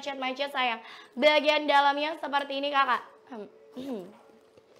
macet-macet sayang. Bagian dalamnya seperti ini kakak. Hmm, hmm.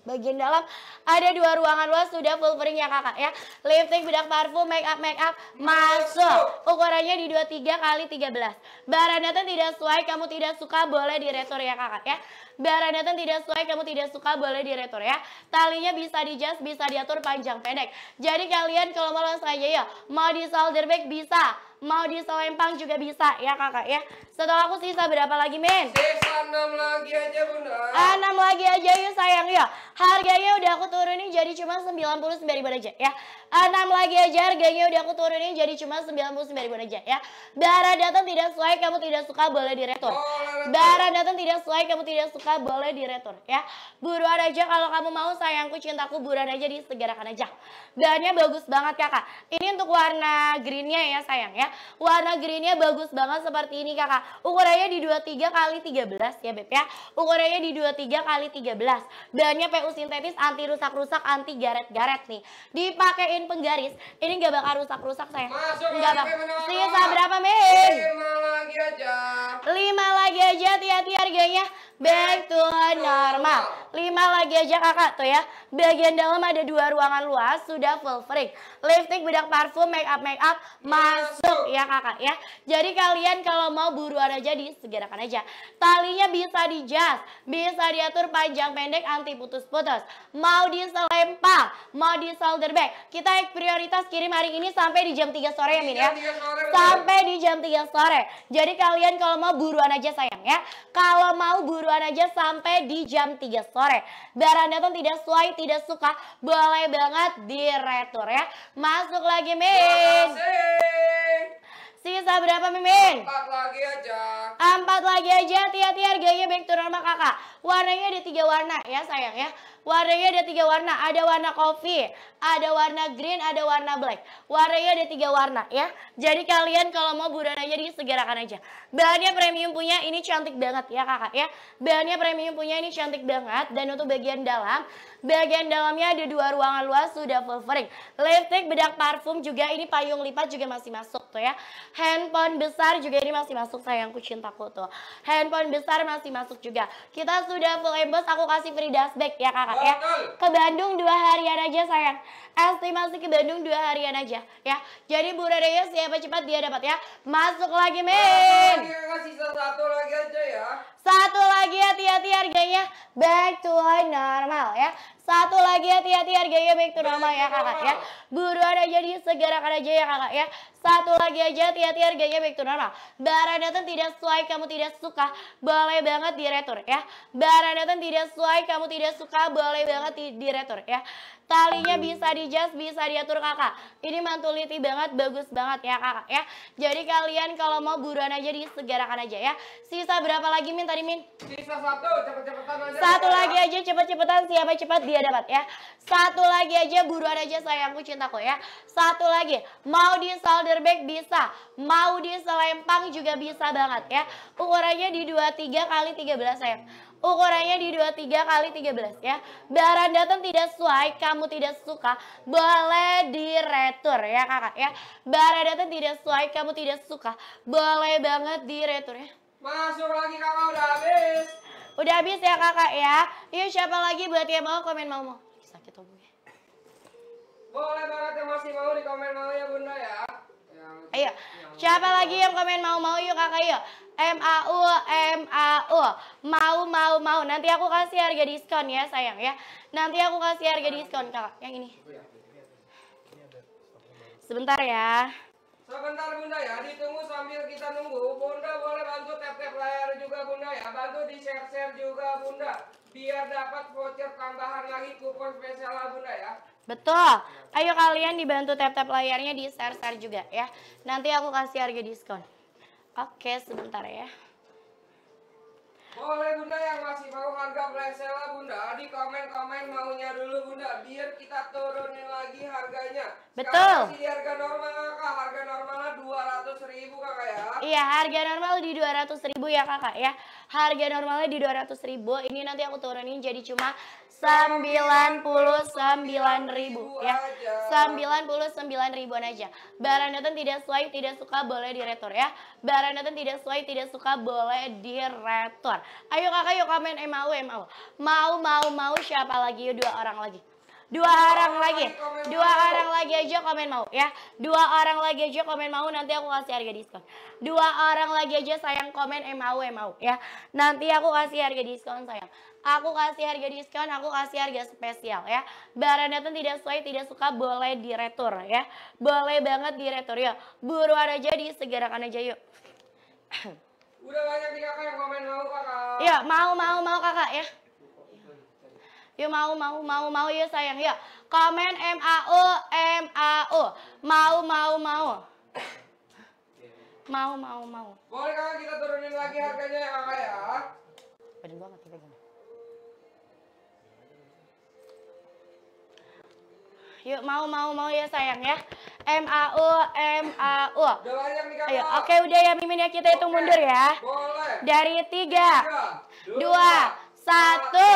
Bagian dalam ada dua ruangan luas sudah full pering ya kakak ya. lifting bedak parfum, make up, make up masuk. Ukurannya di 23 kali 13. barangnya tidak sesuai, kamu tidak suka boleh diresor ya kakak ya. Barangnya datang tidak sesuai, kamu tidak suka, boleh diretur ya. Talinya bisa di just bisa diatur panjang pendek. Jadi kalian kalau mau langsung aja ya, mau di shoulder bag bisa, mau di empang juga bisa ya kakak ya. Setelah aku sisa berapa lagi men? Sisa 6 lagi aja bunda. Ah, enam lagi aja yuk sayang ya. Harganya udah aku turunin jadi cuma sembilan 99 ribu aja ya. 6 lagi aja harganya udah aku turunin jadi cuma 99 ribu aja ya. Barang datang tidak sesuai kamu tidak suka boleh diretur. Oh, Barang datang tidak sesuai kamu tidak suka boleh diretur ya. Buruan aja kalau kamu mau sayangku cintaku buruan aja di disegerakan aja. Bahannya bagus banget kakak. Ini untuk warna greennya ya sayang ya. Warna greennya bagus banget seperti ini kakak. Ukurannya di 23 kali 13 ya beb ya. Ukurannya di 23 kali 13. Bahannya PU sintetis anti rusak-rusak anti garet-garet nih. Dipakai pakein penggaris, ini nggak bakal rusak-rusak saya. Nggak bakal. Sisa berapa, Min? Lima lagi aja. Lima lagi aja, hati-hati harganya. Back to normal. Lima lagi aja kakak tuh ya. Bagian dalam ada dua ruangan luas, sudah full free. lifting bedak parfum, make up, make up, masuk ya kakak ya. Jadi kalian kalau mau buruan aja segerakan aja. Talinya bisa dijas, bisa diatur panjang pendek anti putus-putus. Mau diselempang mau disolder back. Kita hashtag prioritas kirim hari ini sampai di jam 3 sore ya Min ya. Iya, sampai di jam 3 sore. Jadi kalian kalau mau buruan aja sayang ya. Kalau mau buruan aja sampai di jam 3 sore. Barang tuh tidak sesuai, tidak suka, boleh banget diretur ya. Masuk lagi Min. Sisa berapa Mimin? Empat lagi aja. Empat lagi aja, hati-hati harganya back to normal kakak. Warnanya ada tiga warna ya sayang ya. Warnanya ada tiga warna. Ada warna coffee, ada warna green, ada warna black. Warnanya ada tiga warna ya. Jadi kalian kalau mau buruan aja segerakan aja. Bahannya premium punya ini cantik banget ya kakak ya. Bahannya premium punya ini cantik banget. Dan untuk bagian dalam, bagian dalamnya ada dua ruangan luas sudah full fering. Lipstick, bedak parfum juga ini payung lipat juga masih masuk tuh ya. Handphone besar juga ini masih masuk sayangku cintaku tuh. Handphone besar masih masuk juga. Kita sudah full emboss, aku kasih free dust bag ya kakak ya. Ke Bandung dua harian aja sayang. Estimasi ke Bandung dua harian aja ya. Jadi Bu ya siapa cepat dia dapat ya. Masuk lagi Min. satu lagi aja ya. Satu lagi hati-hati harganya back to normal ya. Satu lagi hati-hati harganya baik turun normal ya kakak ya. Buruan aja segerakan aja ya kakak ya. Satu lagi aja hati-hati harganya baik turun normal. Barang datang tidak sesuai kamu tidak suka, boleh banget retur ya. Barang datang tidak sesuai kamu tidak suka, boleh banget retur ya. Talinya bisa dijas, bisa diatur kakak. Ini mantuliti banget, bagus banget ya kakak ya. Jadi kalian kalau mau buruan aja segerakan aja ya. Sisa berapa lagi Min tadi Min? Sisa satu, cepet-cepetan aja. Satu lagi aja cepet-cepetan, siapa cepet dia dapat ya. Satu lagi aja buruan aja sayangku cintaku ya. Satu lagi, mau di bag bisa, mau di selempang juga bisa banget ya. Ukurannya di 23 kali 13 sayang. Ukurannya di 23 kali 13 ya. Barang datang tidak sesuai, kamu tidak suka, boleh di retur ya kakak ya. Barang datang tidak sesuai, kamu tidak suka, boleh banget diretur ya. Masuk lagi kakak udah habis. Udah habis ya kakak ya. Yuk siapa lagi buat yang mau komen mau mau. Sakit ya Boleh banget yang masih mau di komen mau ya bunda ya. ya Ayo, siapa ya, lagi yang komen mau-mau yuk kakak yuk M A U M A U mau mau mau nanti aku kasih harga diskon ya sayang ya nanti aku kasih harga diskon kakak yang ini iya. sebentar ya Sebentar Bunda ya, ditunggu sambil kita nunggu. Bunda boleh bantu tap-tap layar juga Bunda ya. Bantu di-share-share juga Bunda. Biar dapat voucher tambahan lagi kupon spesial Bunda ya. Betul. Ayo kalian dibantu tap-tap layarnya di-share-share juga ya. Nanti aku kasih harga diskon. Oke, sebentar ya. Boleh bunda yang masih mau harga lah bunda di komen-komen maunya dulu bunda biar kita turunin lagi harganya. Betul. masih di harga normal kakak, harga normalnya dua ratus ribu kakak ya. Iya harga normal di dua ratus ribu ya kakak ya. Harga normalnya di 200 ribu. Ini nanti aku turunin jadi cuma 99 ribu ya. 99 ribuan aja. Barang datang tidak sesuai, tidak suka boleh di retor ya. Barang datang tidak sesuai, tidak suka boleh di retor. Ayo kakak yuk komen eh mau mau. Mau mau mau siapa lagi yuk dua orang lagi. Dua orang lagi. Dua orang lagi aja komen mau ya. Dua orang lagi aja komen mau nanti aku kasih harga diskon. Dua orang lagi aja sayang komen eh mau eh mau, ya. Nanti aku kasih harga diskon sayang. Aku kasih harga diskon, aku kasih harga spesial ya. Barang datang tidak sesuai, tidak suka boleh diretur ya. Boleh banget diretur ya. Buruan aja disegerakan aja yuk. Udah banyak nih kakak yang komen mau kakak. Ya mau mau mau kakak ya. Yuk ya, mau mau mau mau ya sayang ya, Komen M A U M A U. Mau mau mau. Mau mau mau. Boleh kan kita turunin lagi harganya ya Kak ya. Badan gua mati lagi. Yuk mau mau mau ya sayang ya. M A U M A U. Ayo, oke udah ya Mimin ya kita hitung mundur ya. Boleh. Dari tiga, dua, satu.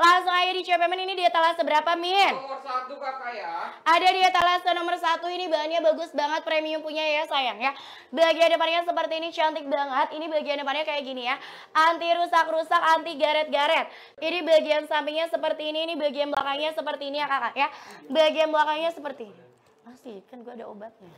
Langsung aja di Min, ini di etalase seberapa Min? Nomor satu kakak ya. Ada di etalase nomor satu, ini bahannya bagus banget, premium punya ya sayang ya. Bagian depannya seperti ini, cantik banget. Ini bagian depannya kayak gini ya. Anti rusak-rusak, anti garet-garet. Ini bagian sampingnya seperti ini, ini bagian belakangnya seperti ini ya kakak ya. Bagian belakangnya seperti ini. Masih, ah, kan gue ada obatnya.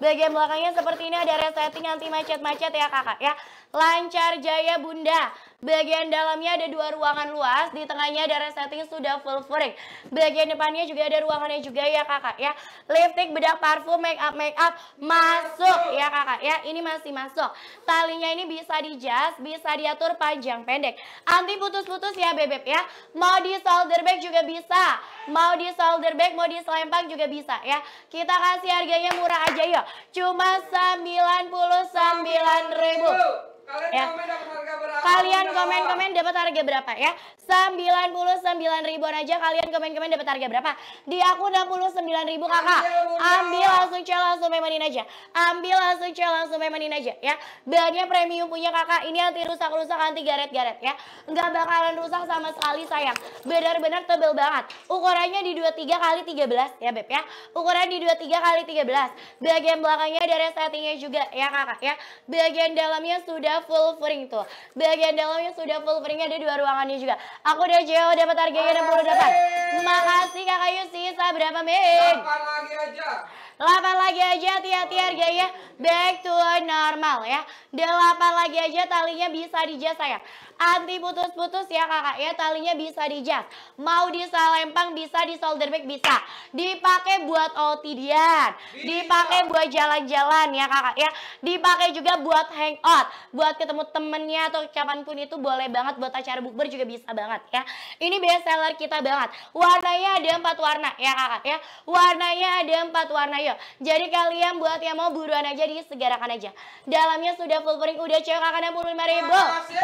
Bagian belakangnya seperti ini ada resetting anti macet-macet ya kakak ya lancar jaya bunda. Bagian dalamnya ada dua ruangan luas, di tengahnya ada resetting sudah full flooring. Bagian depannya juga ada ruangannya juga ya kakak ya. Lipstick, bedak parfum, make up, make up masuk ya kakak ya. Ini masih masuk. Talinya ini bisa di jas bisa diatur panjang pendek. Anti putus-putus ya bebek ya. Mau di solder bag juga bisa. Mau di solder bag, mau di selempang juga bisa ya. Kita kasih harganya murah aja yuk. Cuma 99 ribu. Kalian ya. komen dapat harga berapa? Kalian komen-komen dapat harga berapa ya? 99 ribuan aja kalian komen-komen dapat harga berapa? Di aku 69 ribu kakak. Ambil langsung cel langsung memenin aja. Ambil langsung cel langsung memenin aja ya. Bahannya premium punya kakak. Ini anti rusak-rusak anti garet-garet ya. Nggak bakalan rusak sama sekali sayang. Benar-benar tebel banget. Ukurannya di 23 kali 13 ya Beb ya. Ukuran di 23 kali 13. Bagian belakangnya ada settingnya juga ya kakak ya. Bagian dalamnya sudah full Furing tuh. Bagian dalamnya sudah full pering ada dua ruangannya juga. Aku udah jauh dapat harganya 68. Makasih Kakak Yusi, berapa, Min? lagi aja. 8 lagi aja hati-hati harganya back to normal ya. 8 lagi aja talinya bisa dijas sayang. Anti putus-putus ya kakak ya talinya bisa dijas. Mau di salempang bisa, di solder bag bisa. Dipakai buat OTDian, dipakai buat jalan-jalan ya kakak ya. Dipakai juga buat hangout, buat ketemu temennya atau kapanpun itu boleh banget buat acara bukber juga bisa banget ya. Ini best seller kita banget. Warnanya ada empat warna ya kakak ya. Warnanya ada empat warna ya. Ayo, jadi kalian buat yang mau buruan aja disegerakan aja. Dalamnya sudah full kering, udah cewek akan 65 ribu. Makasih.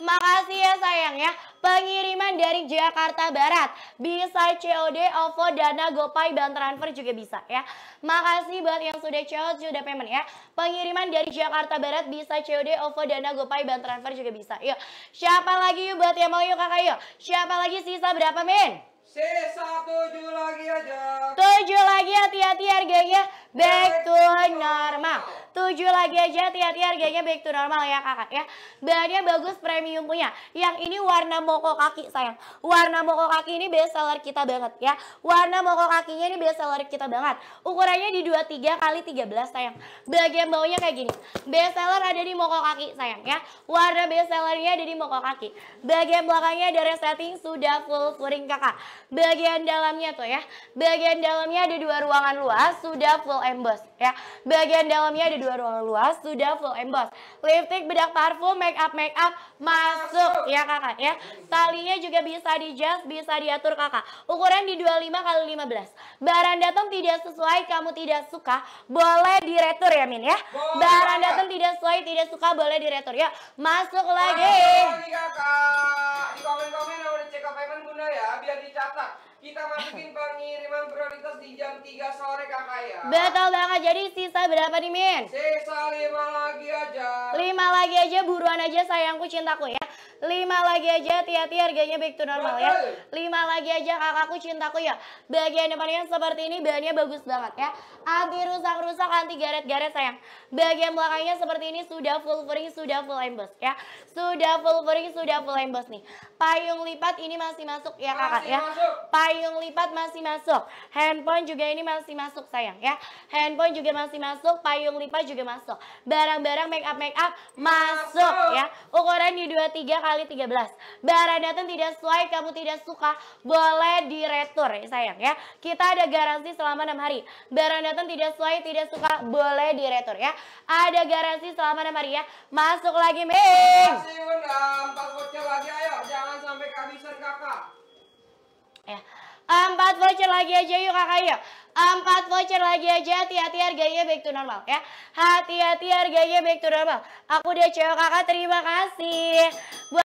Makasih ya sayang ya. Pengiriman dari Jakarta Barat bisa COD, OVO, Dana, GoPay, dan transfer juga bisa ya. Makasih buat yang sudah COD, sudah payment ya. Pengiriman dari Jakarta Barat bisa COD, OVO, Dana, GoPay, dan transfer juga bisa. Yuk, siapa lagi yuk buat yang mau yuk kakak yuk? Siapa lagi sisa berapa men? Sisa tujuh lagi aja. Tujuh lagi hati-hati harganya ya, back to normal. Tujuh lagi aja hati-hati harganya ya, back to normal ya kakak ya. Bahannya bagus premium punya. Yang ini warna moko kaki sayang. Warna moko kaki ini best seller kita banget ya. Warna moko kakinya ini best seller kita banget. Ukurannya di 23 kali tiga belas sayang. Bagian bawahnya kayak gini. Best seller ada di moko kaki sayang ya. Warna best sellernya ada di moko kaki. Bagian belakangnya ada resetting sudah full furing kakak bagian dalamnya tuh ya. Bagian dalamnya ada dua ruangan luas, sudah full emboss ya. Bagian dalamnya ada dua ruang luas, sudah full emboss. Lipstick, bedak parfum, make up, make up masuk ya kakak ya. Talinya juga bisa adjust, bisa diatur kakak. Ukuran di 25 kali 15. Barang datang tidak sesuai, kamu tidak suka, boleh diretur ya Min ya. Barang datang tidak sesuai, tidak suka, boleh di retur ya. Masuk lagi. Masuk kakak. Di komen-komen udah cek payment bunda ya, biar dicatat kita masukin pengiriman prioritas di jam 3 sore kakak ya Betul banget, jadi sisa berapa nih Min? Sisa 5 lagi aja 5 lagi aja, buruan aja sayangku cintaku ya Lima lagi aja, hati-hati harganya back to normal ya. Lima lagi aja kakakku cintaku ya. Bagian depannya seperti ini, bahannya bagus banget ya. Anti rusak-rusak, anti garet-garet sayang. Bagian belakangnya seperti ini, sudah full furing, sudah full emboss ya. Sudah full furing, sudah full emboss nih. Payung lipat ini masih masuk ya kakak masih ya. Masuk. Payung lipat masih masuk. Handphone juga ini masih masuk sayang ya. Handphone juga masih masuk, payung lipat juga masuk. Barang-barang make up make up masuk, ya. Ukuran di 23 kali kali 13. Barang datang tidak sesuai, kamu tidak suka, boleh diretur ya sayang ya. Kita ada garansi selama 6 hari. Barang datang tidak sesuai, tidak suka, boleh diretur ya. Ada garansi selama 6 hari ya. Masuk lagi, Ming. Masih menang, lagi ayo. Jangan sampai kehabisan kakak. Ya. Empat voucher lagi aja yuk kakak yuk. 4 voucher lagi aja hati-hati harganya back to normal ya hati-hati harganya back to normal aku udah cewek kakak terima kasih